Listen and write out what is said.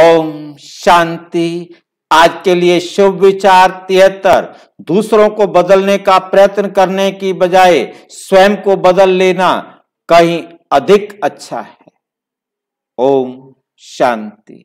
ओम शांति आज के लिए शुभ विचार तिहत्तर दूसरों को बदलने का प्रयत्न करने की बजाय स्वयं को बदल लेना कहीं अधिक अच्छा है ओम शांति